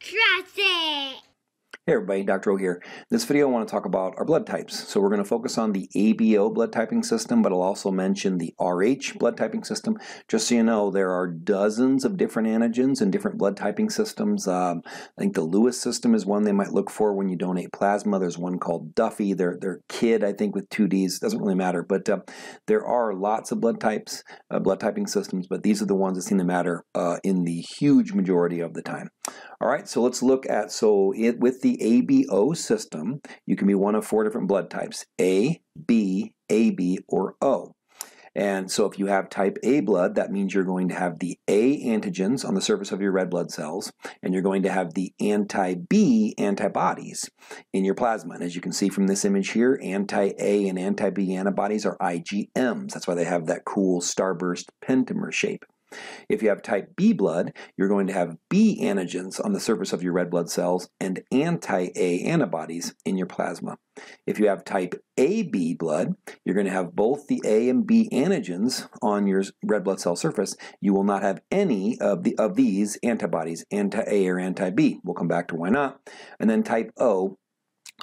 Jurassic! Hey everybody, Dr. O here. In this video I want to talk about our blood types. So we're going to focus on the ABO blood typing system, but I'll also mention the RH blood typing system. Just so you know, there are dozens of different antigens and different blood typing systems. Um, I think the Lewis system is one they might look for when you donate plasma. There's one called Duffy. They're, they're KID, I think, with two Ds. doesn't really matter, but uh, there are lots of blood types, uh, blood typing systems, but these are the ones that seem to matter uh, in the huge majority of the time. All right, so let's look at, so it, with the ABO system, you can be one of four different blood types A, B, AB, or O. And so if you have type A blood, that means you're going to have the A antigens on the surface of your red blood cells, and you're going to have the anti-B antibodies in your plasma. And as you can see from this image here, anti-A and anti-B antibodies are IgMs. That's why they have that cool starburst pentamer shape. If you have type B blood, you're going to have B antigens on the surface of your red blood cells and anti A antibodies in your plasma. If you have type AB blood, you're going to have both the A and B antigens on your red blood cell surface. You will not have any of the of these antibodies, anti A or anti B. We'll come back to why not. And then type O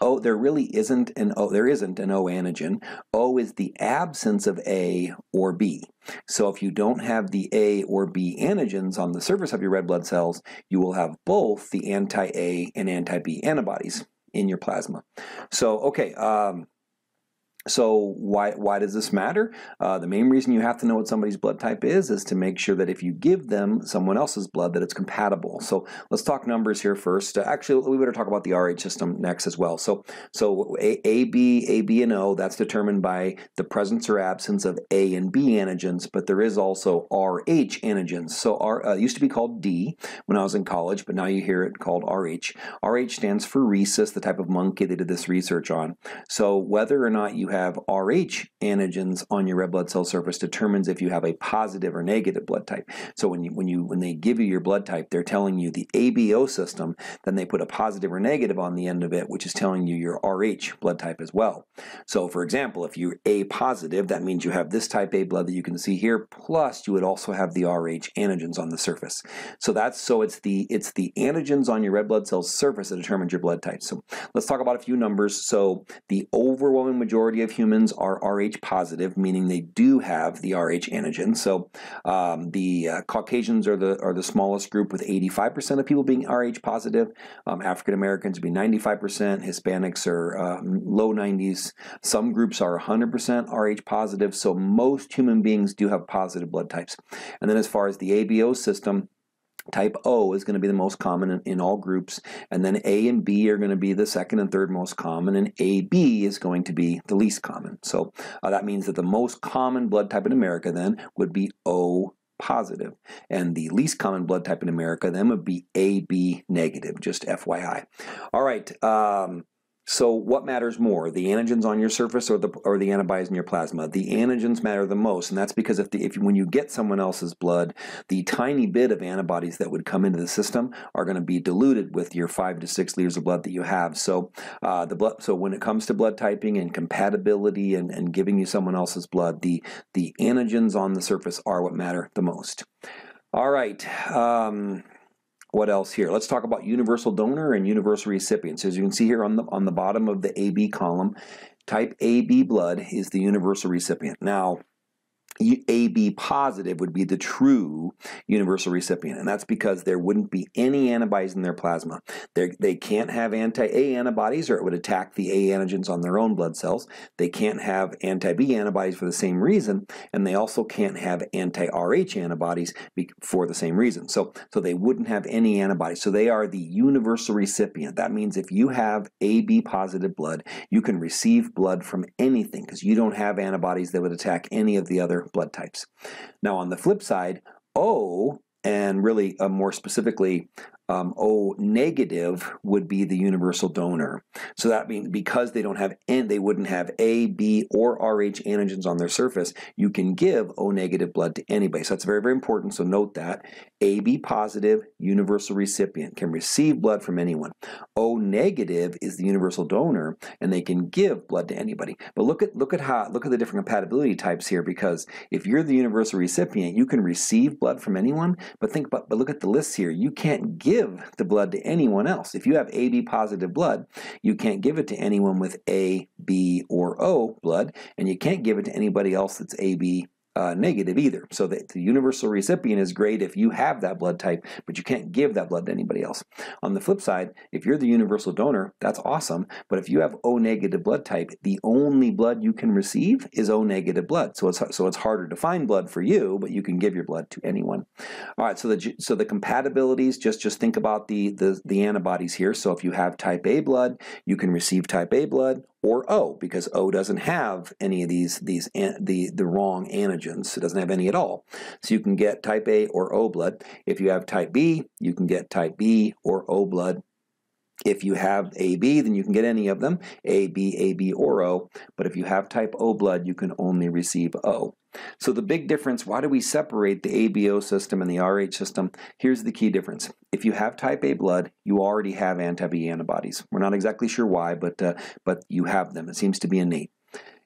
Oh, there really isn't an O, there isn't an O antigen. O is the absence of A or B. So if you don't have the A or B antigens on the surface of your red blood cells, you will have both the anti-A and anti-B antibodies in your plasma. So, okay, um, so why why does this matter? Uh, the main reason you have to know what somebody's blood type is is to make sure that if you give them someone else's blood that it's compatible. So let's talk numbers here first. Uh, actually, we better talk about the RH system next as well. So so a, a B A B and O that's determined by the presence or absence of A and B antigens, but there is also RH antigens. So R uh, used to be called D when I was in college, but now you hear it called RH. RH stands for rhesus, the type of monkey they did this research on. So whether or not you have Rh antigens on your red blood cell surface determines if you have a positive or negative blood type. So when you when you when they give you your blood type, they're telling you the ABO system, then they put a positive or negative on the end of it, which is telling you your Rh blood type as well. So for example, if you're A positive, that means you have this type A blood that you can see here, plus you would also have the Rh antigens on the surface. So that's so it's the it's the antigens on your red blood cell surface that determines your blood type. So let's talk about a few numbers. So the overwhelming majority of of humans are Rh positive, meaning they do have the Rh antigen. So um, the uh, Caucasians are the are the smallest group, with 85% of people being Rh positive. Um, African Americans would be 95%. Hispanics are uh, low 90s. Some groups are 100% Rh positive. So most human beings do have positive blood types. And then as far as the ABO system, Type O is going to be the most common in, in, all groups, and then A and B are going to be the second and third most common, and AB is going to be the least common. So uh, that means that the most common blood type in America then would be O positive, and the least common blood type in America then would be AB negative, just FYI. All right. Um, so, what matters more, the antigens on your surface or the or the antibodies in your plasma? The antigens matter the most, and that's because if the if when you get someone else's blood, the tiny bit of antibodies that would come into the system are going to be diluted with your five to six liters of blood that you have. So, uh, the blood. So, when it comes to blood typing and compatibility and, and giving you someone else's blood, the the antigens on the surface are what matter the most. All right. Um, what else here? Let's talk about universal donor and universal recipients. As you can see here on the, on the bottom of the AB column, type AB blood is the universal recipient. Now, AB positive would be the true universal recipient, and that's because there wouldn't be any antibodies in their plasma. They're, they they can not have anti A antibodies, or it would attack the A antigens on their own blood cells. They can't have anti B antibodies for the same reason, and they also can't have anti RH antibodies for the same reason. So, so they wouldn't have any antibodies. So they are the universal recipient. That means if you have AB positive blood, you can receive blood from anything because you don't have antibodies that would attack any of the other different blood types. Now, on the flip side, O, and really uh, more specifically, um, O negative would be the universal donor. So that means because they don't have N, they wouldn't have A, B, or Rh antigens on their surface, you can give O negative blood to anybody. So that's very, very important. So note that AB positive universal recipient can receive blood from anyone. O negative is the universal donor and they can give blood to anybody. But look at look at how look at the different compatibility types here because if you're the universal recipient, you can receive blood from anyone, but think about but look at the list here. You can't give give the blood to anyone else. If you have AB positive blood, you can't give it to anyone with A, B, or O blood, and you can't give it to anybody else that's AB uh, negative either. So the, the universal recipient is great if you have that blood type, but you can't give that blood to anybody else. On the flip side, if you're the universal donor, that's awesome. But if you have O negative blood type, the only blood you can receive is O negative blood. So it's so it's harder to find blood for you, but you can give your blood to anyone. All right. So the so the compatibilities. Just just think about the the, the antibodies here. So if you have type A blood, you can receive type A blood or O, because O doesn't have any of these, these the, the wrong antigens. It doesn't have any at all. So you can get type A or O blood. If you have type B, you can get type B or O blood if you have AB, then you can get any of them, AB, AB, or O. But if you have type O blood, you can only receive O. So the big difference, why do we separate the ABO system and the RH system? Here's the key difference. If you have type A blood, you already have anti-B antibodies. We're not exactly sure why, but, uh, but you have them. It seems to be innate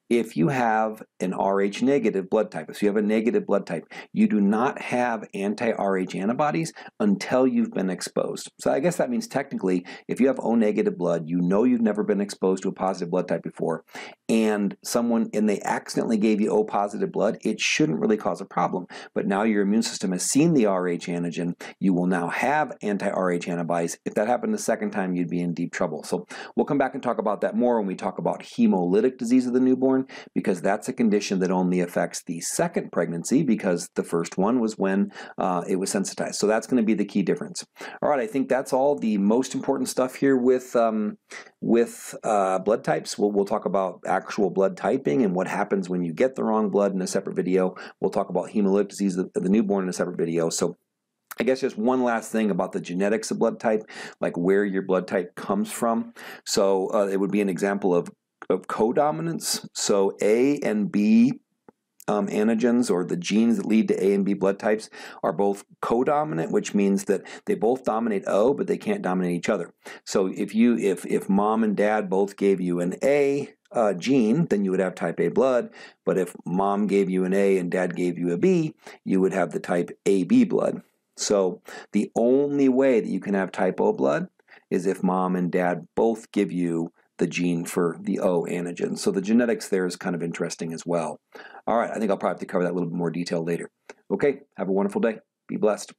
if you have an Rh negative blood type, if you have a negative blood type, you do not have anti-Rh antibodies until you've been exposed. So I guess that means technically, if you have O negative blood, you know you've never been exposed to a positive blood type before, and someone and they accidentally gave you O positive blood, it shouldn't really cause a problem. But now your immune system has seen the Rh antigen, you will now have anti-Rh antibodies. If that happened the second time, you'd be in deep trouble. So we'll come back and talk about that more when we talk about hemolytic disease of the newborn born because that's a condition that only affects the second pregnancy because the first one was when uh, it was sensitized. So that's going to be the key difference. All right, I think that's all the most important stuff here with um, with uh, blood types. We'll, we'll talk about actual blood typing and what happens when you get the wrong blood in a separate video. We'll talk about hemolytic disease of the newborn in a separate video. So I guess just one last thing about the genetics of blood type, like where your blood type comes from. So uh, it would be an example of of codominance. So A and B um, antigens or the genes that lead to A and B blood types are both codominant, which means that they both dominate O, but they can't dominate each other. So if you if if mom and dad both gave you an A uh, gene, then you would have type A blood. But if mom gave you an A and dad gave you a B, you would have the type AB blood. So the only way that you can have type O blood is if mom and dad both give you the gene for the O antigen. So the genetics there is kind of interesting as well. All right, I think I'll probably have to cover that a little bit more detail later. Okay, have a wonderful day. Be blessed.